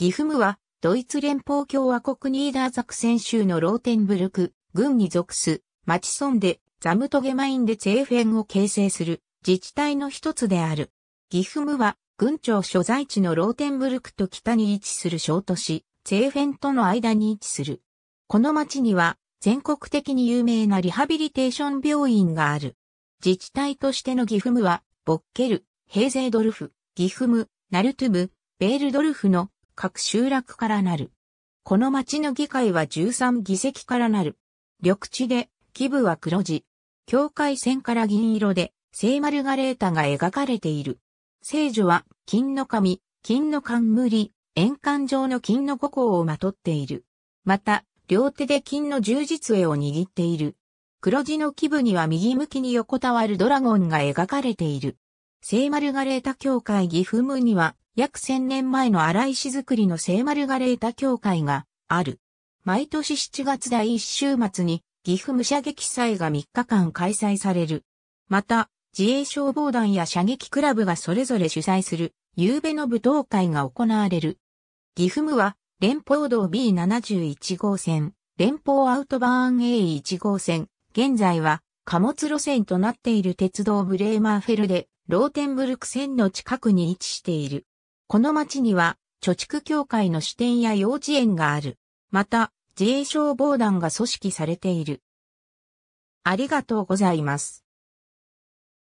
ギフムは、ドイツ連邦共和国ニーダーザクセン州のローテンブルク、軍に属す、町村で、ザムトゲマインでツェーフェンを形成する、自治体の一つである。ギフムは、軍庁所在地のローテンブルクと北に位置する小都市、ツェーフェンとの間に位置する。この町には、全国的に有名なリハビリテーション病院がある。自治体としてのギフムは、ボッケル、ヘーゼードルフ、ギフム、ナルトゥブ、ベールドルフの各集落からなる。この町の議会は13議席からなる。緑地で、基部は黒地。境界線から銀色で、聖マルガレータが描かれている。聖女は、金の髪、金の冠、円環状の金の五行をまとっている。また、両手で金の充実絵を握っている。黒地の基部には右向きに横たわるドラゴンが描かれている。聖マルガレータ教会岐阜ムには、約1000年前の荒石造りの聖マルガレータ教会がある。毎年7月第1週末に岐阜武者撃祭が3日間開催される。また、自衛消防団や射撃クラブがそれぞれ主催する、夕べの舞踏会が行われる。岐阜無は、連邦道 B71 号線、連邦アウトバーン A1 号線、現在は貨物路線となっている鉄道ブレーマーフェルで、ローテンブルク線の近くに位置している。この町には、貯蓄協会の支店や幼稚園がある。また、自衛消防団が組織されている。ありがとうございます。